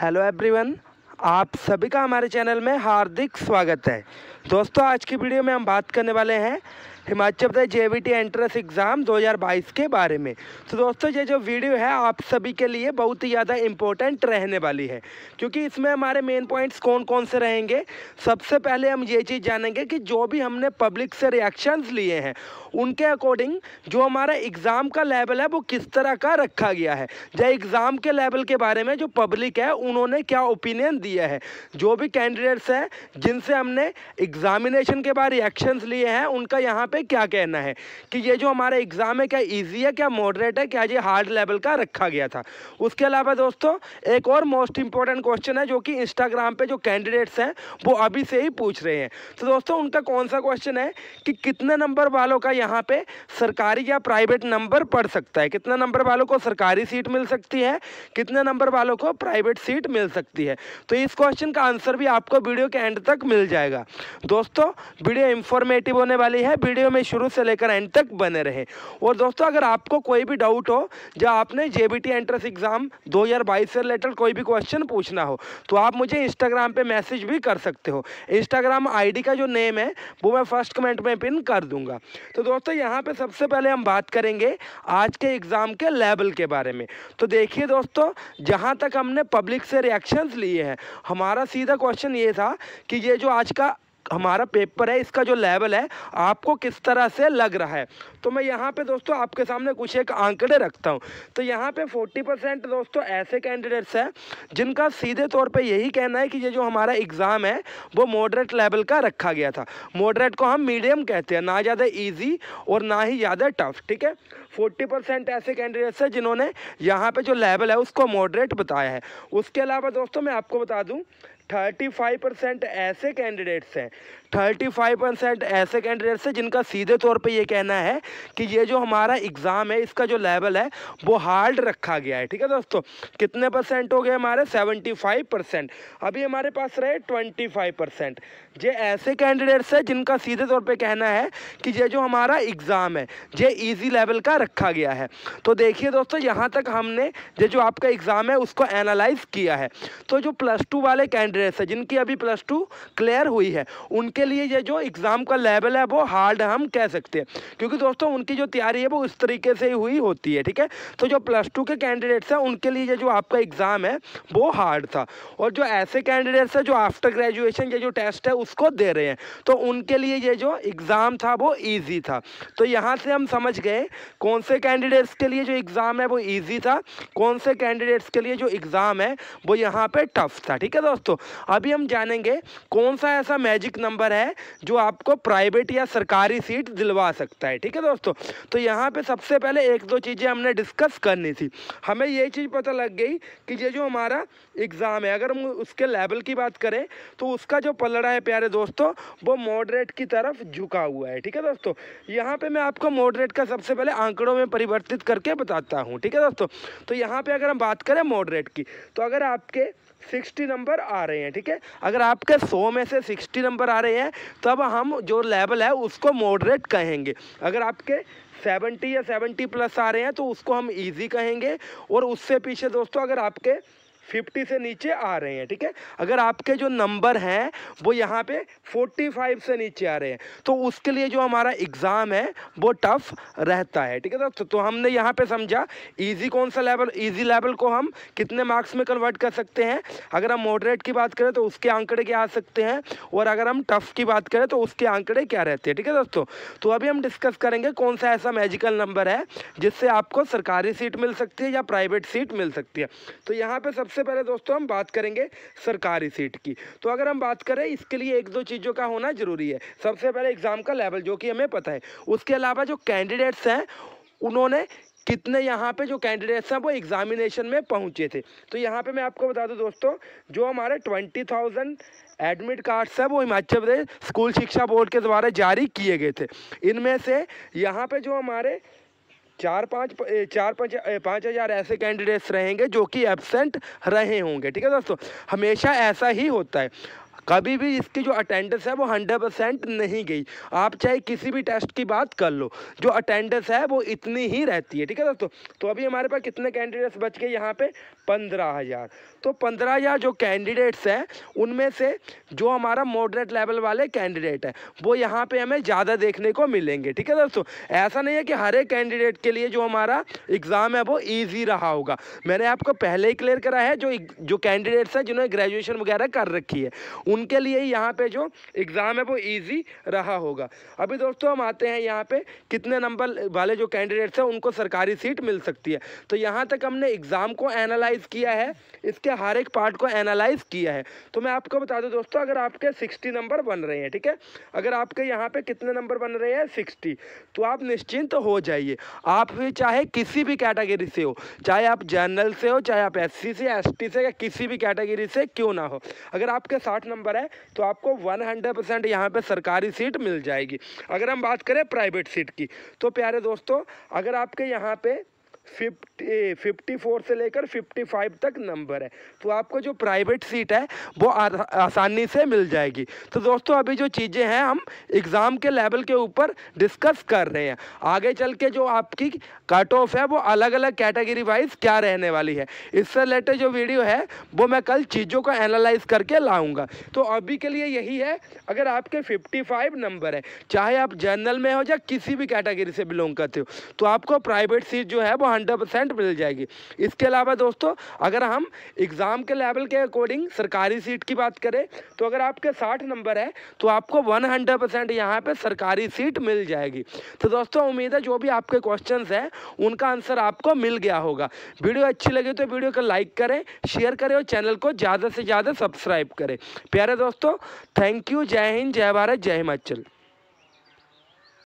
hello everyone आप सभी का हमारे चैनल में हार्दिक स्वागत है दोस्तों आज की वीडियो में हम बात करने वाले हैं Himachal Pradesh JBT entrance exam 2022 के बारे में तो दोस्तों ये जो वीडियो है आप सभी के लिए बहुत ही ज़्यादा इम्पोर्टेंट रहने वाली है क्योंकि इसमें हमारे मेन पॉइंट्स कौन कौन से रहेंगे सबसे पहले हम ये चीज़ जानेंगे कि जो भी हमने पब्लिक से रिएक्शंस लिए हैं उनके अकॉर्डिंग जो हमारा एग्ज़ाम का लेवल है वो किस तरह का रखा गया है या एग्ज़ाम के लेवल के बारे में जो पब्लिक है उन्होंने क्या ओपिनियन दिया है जो भी कैंडिडेट्स हैं जिनसे हमने एग्ज़ामिनेशन के बाद रिएक्शंस लिए हैं उनका यहाँ पे क्या कहना है कि ये जो हमारा एग्ज़ाम है क्या इजी है क्या मॉडरेट है क्या ये हार्ड लेवल का रखा गया था उसके अलावा दोस्तों एक और मोस्ट इंपॉर्टेंट क्वेश्चन है जो कि इंस्टाग्राम पे जो कैंडिडेट्स हैं वो अभी से ही पूछ रहे हैं तो दोस्तों उनका कौन सा क्वेश्चन है कि कितने नंबर वालों का यहाँ पे सरकारी या प्राइवेट नंबर पड़ सकता है कितने नंबर वालों को सरकारी सीट मिल सकती है कितने नंबर वालों को प्राइवेट सीट मिल सकती है तो इस क्वेश्चन का आंसर भी आपको वीडियो के एंड तक मिल जाएगा दोस्तों वीडियो इंफॉर्मेटिव होने वाली है वीडियो वीडियो में शुरू से लेकर एंड तक बने रहें और दोस्तों अगर आपको कोई भी डाउट हो जब आपने जे एंट्रेंस एग्ज़ाम 2022 से रिलेटेड कोई भी क्वेश्चन पूछना हो तो आप मुझे इंस्टाग्राम पे मैसेज भी कर सकते हो इंस्टाग्राम आईडी का जो नेम है वो मैं फर्स्ट कमेंट में पिन कर दूंगा तो दोस्तों यहाँ पे सबसे पहले हम बात करेंगे आज के एग्ज़ाम के लेवल के बारे में तो देखिए दोस्तों जहाँ तक हमने पब्लिक से रिएक्शंस लिए हैं हमारा सीधा क्वेश्चन ये था कि ये जो आज का हमारा पेपर है इसका जो लेवल है आपको किस तरह से लग रहा है तो मैं यहाँ पे दोस्तों आपके सामने कुछ एक आंकड़े रखता हूँ तो यहाँ पे 40 परसेंट दोस्तों ऐसे कैंडिडेट्स हैं जिनका सीधे तौर पे यही कहना है कि ये जो हमारा एग्ज़ाम है वो मॉडरेट लेवल का रखा गया था मॉडरेट को हम मीडियम कहते हैं ना ज़्यादा ईजी और ना ही ज़्यादा टफ ठीक है फोर्टी परसेंट ऐसे कैंडिडेट्स हैं जिन्होंने यहाँ पर जो लेवल है उसको मॉडरेट बताया है उसके अलावा दोस्तों मैं आपको बता दूँ थर्टी फाइव परसेंट ऐसे कैंडिडेट्स हैं थर्टी फाइव परसेंट ऐसे कैंडिडेट्स हैं जिनका सीधे तौर पे ये कहना है कि ये जो हमारा एग्ज़ाम है इसका जो लेवल है वो हार्ड रखा गया है ठीक है दोस्तों कितने परसेंट हो गए हमारे सेवेंटी फाइव परसेंट अभी हमारे पास रहे ट्वेंटी फाइव परसेंट ये ऐसे कैंडिडेट्स हैं जिनका सीधे तौर पर कहना है कि ये जो हमारा एग्ज़ाम है ये ईजी लेवल का रखा गया है तो देखिए दोस्तों यहाँ तक हमने ये जो आपका एग्ज़ाम है उसको एनालाइज किया है तो जो प्लस टू वाले कैंडिडेट्स हैं जिनकी अभी प्लस टू क्लियर हुई है उनके उनके लिए ये जो एग्ज़ाम का लेवल है वो हार्ड हम कह सकते हैं क्योंकि दोस्तों उनकी जो तैयारी है वो इस तरीके से हुई होती है ठीक है तो जो प्लस टू के कैंडिडेट्स हैं उनके लिए ये जो आपका एग्ज़ाम है वो हार्ड था और जो ऐसे कैंडिडेट्स हैं जो आफ्टर ग्रेजुएशन ये जो टेस्ट है उसको दे रहे हैं तो उनके लिए ये जो एग्ज़ाम था वो ईजी था तो यहाँ से हम समझ गए कौन से कैंडिडेट्स के लिए जो एग्ज़ाम है वो ईजी था कौन से कैंडिडेट्स के लिए जो एग्ज़ाम है वो यहाँ पर टफ था ठीक है दोस्तों अभी हम जानेंगे कौन सा ऐसा मैजिक नंबर उम्मीदवार है जो आपको प्राइवेट या सरकारी सीट दिलवा सकता है ठीक है दोस्तों तो यहाँ पे सबसे पहले एक दो चीज़ें हमने डिस्कस करनी थी हमें ये चीज़ पता लग गई कि ये जो हमारा एग्ज़ाम है अगर हम उसके लेवल की बात करें तो उसका जो पलड़ा है प्यारे दोस्तों वो मॉडरेट की तरफ झुका हुआ है ठीक है दोस्तों यहाँ पर मैं आपको मॉडरेट का सबसे पहले आंकड़ों में परिवर्तित करके बताता हूँ ठीक है दोस्तों तो यहाँ पर अगर हम बात करें मॉडरेट की तो अगर आपके सिक्सटी नंबर आ रहे हैं ठीक है अगर आपके सौ में से सिक्सटी नंबर आ रहे हैं तब हम जो लेवल है उसको मॉडरेट कहेंगे अगर आपके सेवेंटी या सेवेंटी प्लस आ रहे हैं तो उसको हम ईजी कहेंगे और उससे पीछे दोस्तों अगर आपके फिफ्टी से नीचे आ रहे हैं ठीक है अगर आपके जो नंबर हैं वो यहाँ पे 45 फाइव से नीचे आ रहे हैं तो उसके लिए जो हमारा एग्ज़ाम है वो टफ़ रहता है ठीक है दोस्तों तो हमने यहाँ पे समझा इजी कौन सा लेवल इजी लेवल को हम कितने मार्क्स में कन्वर्ट कर सकते हैं अगर हम मॉडरेट की बात करें तो उसके आंकड़े क्या आ सकते हैं और अगर हम टफ़ की बात करें तो उसके आंकड़े क्या रहते हैं ठीक है दोस्तों तो अभी हम डिस्कस करेंगे कौन सा ऐसा मैजिकल नंबर है जिससे आपको सरकारी सीट मिल सकती है या प्राइवेट सीट मिल सकती है तो यहाँ पर सब सबसे पहले दोस्तों हम बात करेंगे सरकारी सीट की तो अगर हम बात करें इसके लिए एक दो चीज़ों का होना ज़रूरी है सबसे पहले एग्ज़ाम का लेवल जो कि हमें पता है उसके अलावा जो कैंडिडेट्स हैं उन्होंने कितने यहाँ पे जो कैंडिडेट्स हैं वो एग्ज़ामिनेशन में पहुँचे थे तो यहाँ पे मैं आपको बता दूँ दोस्तों जो हमारे ट्वेंटी थाउजेंड एडमिट कार्ड्स हैं वो हिमाचल प्रदेश स्कूल शिक्षा बोर्ड के द्वारा जारी किए गए थे इनमें से यहाँ पे जो हमारे चार पाँच चार पाँच पाँच हज़ार ऐसे कैंडिडेट्स रहेंगे जो कि एबसेंट रहे होंगे ठीक है दोस्तों हमेशा ऐसा ही होता है कभी भी इसकी जो अटेंडेंस है वो हंड्रेड परसेंट नहीं गई आप चाहे किसी भी टेस्ट की बात कर लो जो अटेंडेंस है वो इतनी ही रहती है ठीक है दोस्तों तो अभी हमारे पास कितने कैंडिडेट्स बच गए यहाँ पे पंद्रह हज़ार तो पंद्रह हज़ार जो कैंडिडेट्स हैं उनमें से जो हमारा मॉडरेट लेवल वाले कैंडिडेट हैं वो यहाँ पर हमें ज़्यादा देखने को मिलेंगे ठीक है दोस्तों ऐसा नहीं है कि हर एक कैंडिडेट के लिए जो हमारा एग्ज़ाम है वो ईजी रहा होगा मैंने आपको पहले ही क्लियर करा है जो जो कैंडिडेट्स हैं जिन्होंने ग्रेजुएशन वगैरह कर रखी है उनके लिए ही यहाँ पे जो एग्ज़ाम है वो ईजी रहा होगा अभी दोस्तों हम आते हैं यहाँ पे कितने नंबर वाले जो कैंडिडेट्स हैं उनको सरकारी सीट मिल सकती है तो यहाँ तक हमने एग्ज़ाम को एनालाइज किया है इसके हर एक पार्ट को एनालाइज किया है तो मैं आपको बता दूँ दोस्तों अगर आपके सिक्सटी नंबर बन रहे हैं ठीक है अगर आपके यहाँ पर कितने नंबर बन रहे हैं सिक्सटी तो आप निश्चिंत तो हो जाइए आप चाहे किसी भी कैटेगरी से हो चाहे आप जनरल से हो चाहे आप एस से एस से या किसी भी कैटेगरी से क्यों ना हो अगर आपके साठ नंबर नंबर है तो आपको 100 हंड्रेड परसेंट यहाँ पर सरकारी सीट मिल जाएगी अगर हम बात करें प्राइवेट सीट की तो प्यारे दोस्तों अगर आपके यहाँ पे फिफ्टी फिफ्टी फोर से लेकर फिफ्टी फाइव तक नंबर है तो आपको जो प्राइवेट सीट है वो आ, आसानी से मिल जाएगी तो दोस्तों अभी जो चीज़ें हैं हम एग्ज़ाम के लेवल के ऊपर डिस्कस कर रहे हैं आगे चल के जो आपकी कट ऑफ है वो अलग अलग कैटेगरी वाइज क्या रहने वाली है इससे रिलेटेड जो वीडियो है वो मैं कल चीज़ों को एनालाइज करके लाऊँगा तो अभी के लिए यही है अगर आपके फिफ्टी नंबर है चाहे आप जनरल में हो या किसी भी कैटेगरी से बिलोंग करते हो तो आपको प्राइवेट सीट जो है वो हंड्रेड परसेंट मिल जाएगी इसके अलावा दोस्तों अगर हम एग्ज़ाम के लेवल के अकॉर्डिंग सरकारी सीट की बात करें तो अगर आपके साठ नंबर है तो आपको वन हंड्रेड परसेंट यहाँ पर सरकारी सीट मिल जाएगी तो दोस्तों उम्मीद है जो भी आपके क्वेश्चन हैं उनका आंसर आपको मिल गया होगा वीडियो अच्छी लगी तो वीडियो को लाइक करें शेयर करें और चैनल को ज़्यादा से ज़्यादा सब्सक्राइब करें प्यारे दोस्तों थैंक यू जय हिंद जय भारत जय हिमाचल